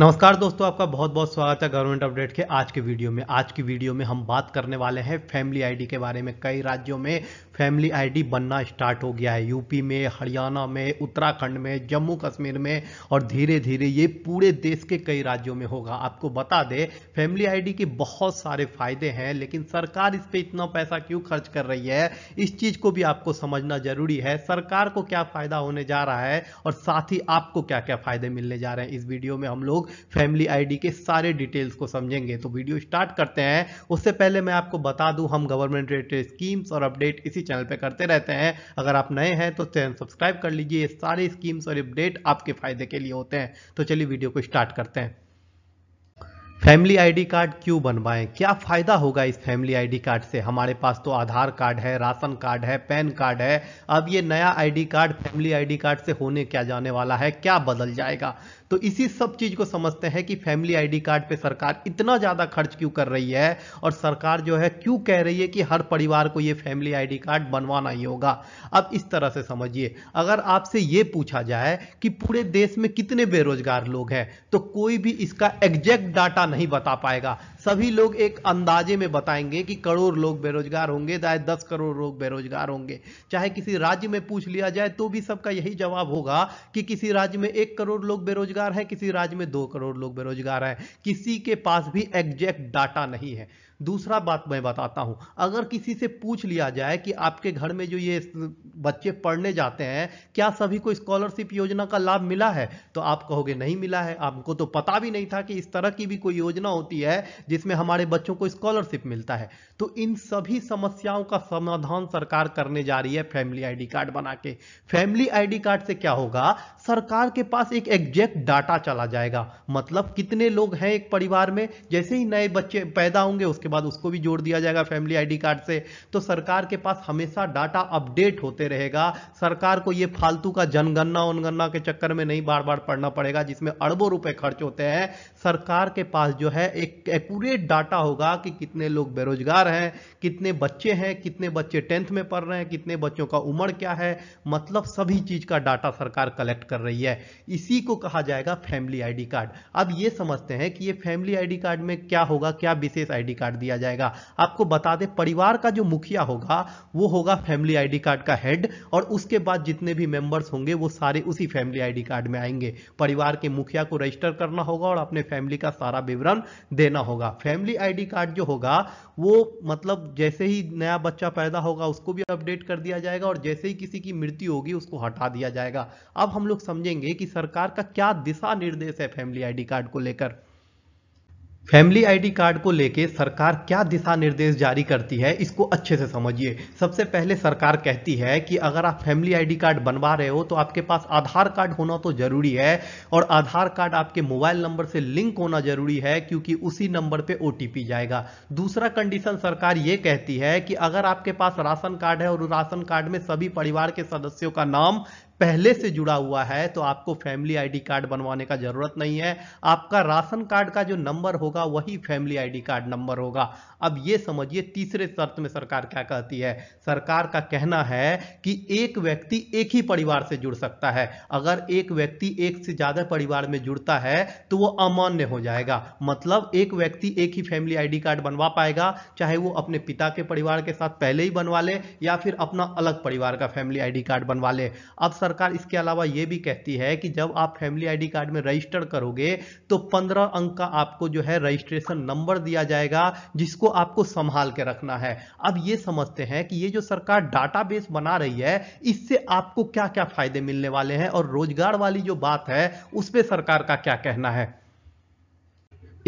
नमस्कार दोस्तों आपका बहुत बहुत स्वागत है गवर्नमेंट अपडेट के आज के वीडियो में आज की वीडियो में हम बात करने वाले हैं फैमिली आईडी के बारे में कई राज्यों में फैमिली आईडी बनना स्टार्ट हो गया है यूपी में हरियाणा में उत्तराखंड में जम्मू कश्मीर में और धीरे धीरे ये पूरे देश के कई राज्यों में होगा आपको बता दें फैमिली आईडी के बहुत सारे फायदे हैं लेकिन सरकार इस पर इतना पैसा क्यों खर्च कर रही है इस चीज को भी आपको समझना जरूरी है सरकार को क्या फायदा होने जा रहा है और साथ ही आपको क्या क्या फायदे मिलने जा रहे हैं इस वीडियो में हम लोग फैमिली आई के सारे डिटेल्स को समझेंगे तो वीडियो स्टार्ट करते हैं उससे पहले मैं आपको बता दूँ हम गवर्नमेंट रिलेटेड स्कीम्स और अपडेट इसी चैनल पे करते रहते हैं अगर आप नए हैं तो चैनल सब्सक्राइब कर लीजिए ये सारी स्कीम्स और अपडेट आपके फायदे के लिए होते हैं तो चलिए वीडियो को स्टार्ट करते हैं फैमिली आईडी कार्ड क्यों बनवाएं क्या फ़ायदा होगा इस फैमिली आईडी कार्ड से हमारे पास तो आधार कार्ड है राशन कार्ड है पैन कार्ड है अब ये नया ID card family ID card से होने क्या जाने वाला है क्या बदल जाएगा तो इसी सब चीज को समझते हैं कि फैमिली आईडी कार्ड पे सरकार इतना ज्यादा खर्च क्यों कर रही है और सरकार जो है क्यों कह रही है कि हर परिवार को ये फैमिली आईडी कार्ड बनवाना ही होगा अब इस तरह से समझिए अगर आपसे ये पूछा जाए कि पूरे देश में कितने बेरोजगार लोग हैं तो कोई भी इसका एग्जैक्ट डाटा नहीं बता पाएगा सभी लोग एक अंदाजे में बताएंगे कि करोड़ लोग बेरोजगार होंगे चाहे दस करोड़ लोग बेरोजगार होंगे चाहे किसी राज्य में पूछ लिया जाए तो भी सबका यही जवाब होगा कि किसी राज्य में एक करोड़ लोग बेरोजगार बेरोजगार है किसी राज्य में दो करोड़ लोग बेरोजगार हैं किसी के पास भी एग्जैक्ट डाटा नहीं है दूसरा बात मैं बताता हूं अगर किसी से पूछ लिया जाए कि आपके घर में जो ये बच्चे पढ़ने जाते हैं क्या सभी को स्कॉलरशिप योजना का लाभ मिला है तो आप कहोगे नहीं मिला है आपको तो पता भी नहीं था कि इस तरह की भी कोई योजना होती है जिसमें हमारे बच्चों को स्कॉलरशिप मिलता है तो इन सभी समस्याओं का समाधान सरकार करने जा रही है फैमिली आईडी कार्ड बना के फैमिली आईडी कार्ड से क्या होगा सरकार के पास एक एग्जैक्ट डाटा चला जाएगा मतलब कितने लोग हैं एक परिवार में जैसे ही नए बच्चे पैदा होंगे उसके बाद उसको भी जोड़ दिया जाएगा फैमिली आईडी कार्ड से तो सरकार के पास हमेशा डाटा अपडेट होते रहेगा सरकार को ये फालतू का जनगणना उनगणना के चक्कर में नहीं बार बार पढ़ना पड़ेगा जिसमें अरबों रुपए खर्च होते हैं सरकार के पास जो है एक एकूरेट डाटा होगा कि कितने लोग बेरोजगार हैं कितने बच्चे हैं कितने बच्चे टेंथ में पढ़ रहे हैं कितने बच्चों का उम्र क्या है मतलब सभी चीज का डाटा सरकार कलेक्ट कर रही है इसी को कहा जाएगा फैमिली आईडी कार्ड अब ये समझते हैं कि ये फैमिली आईडी कार्ड में क्या होगा क्या विशेष आईडी कार्ड दिया जाएगा आपको बता दें परिवार का जो मुखिया होगा वो होगा फैमिली आईडी कार्ड का हेड और उसके बाद जितने भी मेंबर्स होंगे वो सारे उसी फैमिली आईडी कार्ड में आएंगे परिवार के मुखिया को रजिस्टर करना होगा और अपने फैमिली का सारा विवरण देना होगा फैमिली आईडी कार्ड जो होगा वो मतलब जैसे ही नया बच्चा पैदा होगा उसको भी अपडेट कर दिया जाएगा और जैसे ही किसी की मृत्यु होगी उसको हटा दिया जाएगा अब हम लोग समझेंगे कि सरकार का क्या दिशा निर्देश है फैमिली आईडी कार्ड को लेकर फैमिली आईडी कार्ड को लेके सरकार क्या दिशा निर्देश जारी करती है इसको अच्छे से समझिए सबसे पहले सरकार कहती है कि अगर आप फैमिली आईडी कार्ड बनवा रहे हो तो आपके पास आधार कार्ड होना तो जरूरी है और आधार कार्ड आपके मोबाइल नंबर से लिंक होना जरूरी है क्योंकि उसी नंबर पे ओटीपी जाएगा दूसरा कंडीशन सरकार ये कहती है कि अगर आपके पास राशन कार्ड है और राशन कार्ड में सभी परिवार के सदस्यों का नाम पहले से जुड़ा हुआ है तो आपको फैमिली आईडी कार्ड बनवाने का जरूरत नहीं है आपका राशन कार्ड का जो नंबर होगा होगा वही फैमिली आईडी कार्ड नंबर होगा अब ये समझिए तीसरे शर्त में सरकार क्या कहती है सरकार का कहना है कि एक व्यक्ति एक ही परिवार से जुड़ सकता है अगर एक व्यक्ति एक से ज्यादा परिवार में जुड़ता है तो वो अमान्य हो जाएगा मतलब एक व्यक्ति एक ही फैमिली आईडी कार्ड बनवा पाएगा चाहे वो अपने पिता के परिवार के साथ पहले ही बनवा ले या फिर अपना अलग परिवार का फैमिली आई कार्ड बनवा ले अब सरकार इसके अलावा ये भी कहती है कि जब आप फैमिली आई कार्ड में रजिस्टर करोगे तो पंद्रह अंक का आपको जो है रजिस्ट्रेशन नंबर दिया जाएगा जिसको आपको संभाल के रखना है अब ये समझते हैं कि ये जो सरकार डाटाबेस बना रही है इससे आपको क्या क्या फायदे मिलने वाले हैं और रोजगार वाली जो बात है उस पर सरकार का क्या कहना है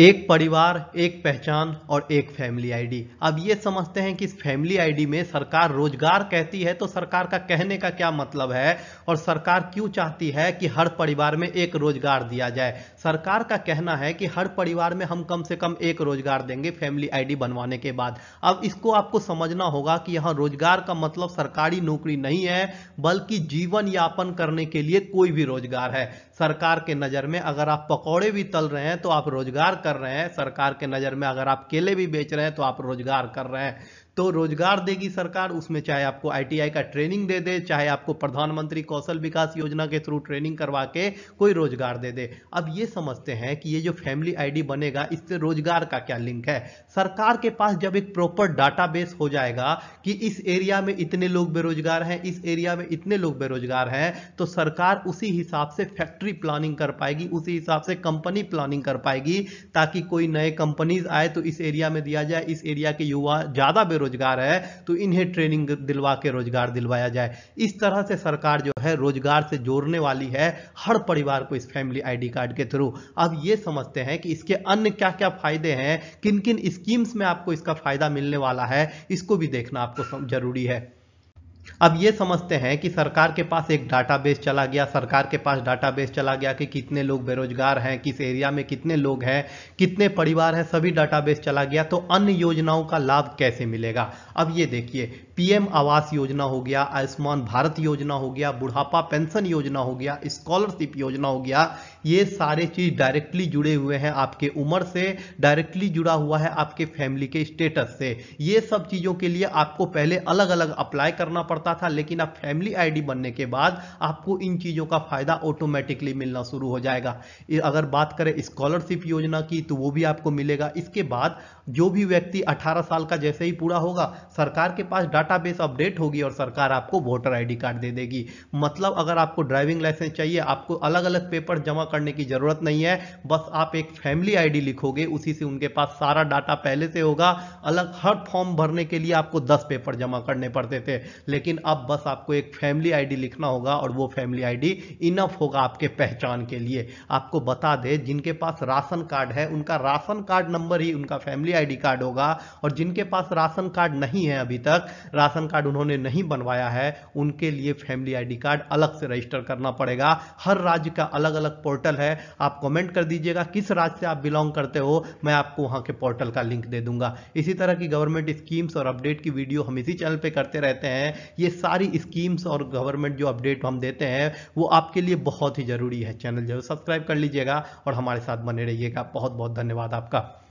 एक परिवार एक पहचान और एक फैमिली आईडी अब ये समझते हैं कि इस फैमिली आईडी में सरकार रोजगार कहती है तो सरकार का कहने का क्या मतलब है और सरकार क्यों चाहती है कि हर परिवार में एक रोजगार दिया जाए सरकार का कहना है कि हर परिवार में हम कम से कम एक रोजगार देंगे फैमिली आईडी बनवाने के बाद अब इसको आपको समझना होगा कि यहाँ रोजगार का मतलब सरकारी नौकरी नहीं है बल्कि जीवन यापन करने के लिए कोई भी रोजगार है सरकार के नज़र में अगर आप पकौड़े भी तल रहे हैं तो आप रोजगार कर रहे हैं सरकार के नज़र में अगर आप केले भी बेच रहे हैं तो आप रोजगार कर रहे हैं तो रोजगार देगी सरकार उसमें चाहे आपको आईटीआई का ट्रेनिंग दे दे चाहे आपको प्रधानमंत्री कौशल विकास योजना के थ्रू ट्रेनिंग करवा के कोई रोजगार दे दे अब ये समझते हैं कि ये जो फैमिली आईडी बनेगा इससे रोजगार का क्या लिंक है सरकार के पास जब एक प्रॉपर डाटाबेस हो जाएगा कि इस एरिया में इतने लोग बेरोजगार हैं इस एरिया में इतने लोग बेरोजगार हैं तो सरकार उसी हिसाब से फैक्ट्री प्लानिंग कर पाएगी उसी हिसाब से कंपनी प्लानिंग कर पाएगी ताकि कोई नए कंपनीज आए तो इस एरिया में दिया जाए इस एरिया के युवा ज्यादा बेरोजगार रोजगार है तो इन्हें ट्रेनिंग दिलवा के रोजगार दिलवाया जाए इस तरह से सरकार जो है रोजगार से जोड़ने वाली है हर परिवार को इस फैमिली आईडी कार्ड के थ्रू अब ये समझते हैं कि इसके अन्य क्या क्या फायदे हैं किन किन स्कीम्स में आपको इसका फायदा मिलने वाला है इसको भी देखना आपको जरूरी है अब ये समझते हैं कि सरकार के पास एक डाटाबेस चला गया सरकार के पास डाटाबेस चला गया कि कितने लोग बेरोजगार हैं किस एरिया में कितने लोग हैं कितने परिवार हैं सभी डाटाबेस चला गया तो अन्य योजनाओं का लाभ कैसे मिलेगा अब ये देखिए पीएम आवास योजना हो गया आयुष्मान भारत योजना हो गया बुढ़ापा पेंशन योजना हो गया स्कॉलरशिप योजना हो गया ये सारे चीज डायरेक्टली जुड़े हुए हैं आपके उम्र से डायरेक्टली जुड़ा हुआ है आपके फैमिली के स्टेटस से ये सब चीज़ों के लिए आपको पहले अलग अलग अप्लाई करना पड़ता था लेकिन अब फैमिली आईडी बनने के बाद आपको इन चीज़ों का फायदा ऑटोमेटिकली मिलना शुरू हो जाएगा अगर बात करें स्कॉलरशिप योजना की तो वो भी आपको मिलेगा इसके बाद जो भी व्यक्ति अठारह साल का जैसे ही पूरा होगा सरकार के पास डाटा डाटाबेस अपडेट होगी और सरकार आपको वोटर आईडी कार्ड दे देगी मतलब अगर आपको ड्राइविंग लाइसेंस चाहिए आपको अलग अलग पेपर जमा करने की जरूरत नहीं है बस आप एक फैमिली आईडी लिखोगे उसी से उनके पास सारा डाटा पहले से होगा अलग हर फॉर्म भरने के लिए आपको दस पेपर जमा करने पड़ते थे लेकिन अब बस आपको एक फैमिली आई लिखना होगा और वो फैमिली आई इनफ होगा आपके पहचान के लिए आपको बता दे जिनके पास राशन कार्ड है उनका राशन कार्ड नंबर ही उनका फैमिली आईडी कार्ड होगा और जिनके पास राशन कार्ड नहीं है अभी तक राशन कार्ड उन्होंने नहीं बनवाया है उनके लिए फैमिली आईडी कार्ड अलग से रजिस्टर करना पड़ेगा हर राज्य का अलग अलग पोर्टल है आप कमेंट कर दीजिएगा किस राज्य से आप बिलोंग करते हो मैं आपको वहाँ के पोर्टल का लिंक दे दूंगा इसी तरह की गवर्नमेंट स्कीम्स और अपडेट की वीडियो हम इसी चैनल पर करते रहते हैं ये सारी स्कीम्स और गवर्नमेंट जो अपडेट हम देते हैं वो आपके लिए बहुत ही ज़रूरी है चैनल जरूर सब्सक्राइब कर लीजिएगा और हमारे साथ बने रहिएगा बहुत बहुत धन्यवाद आपका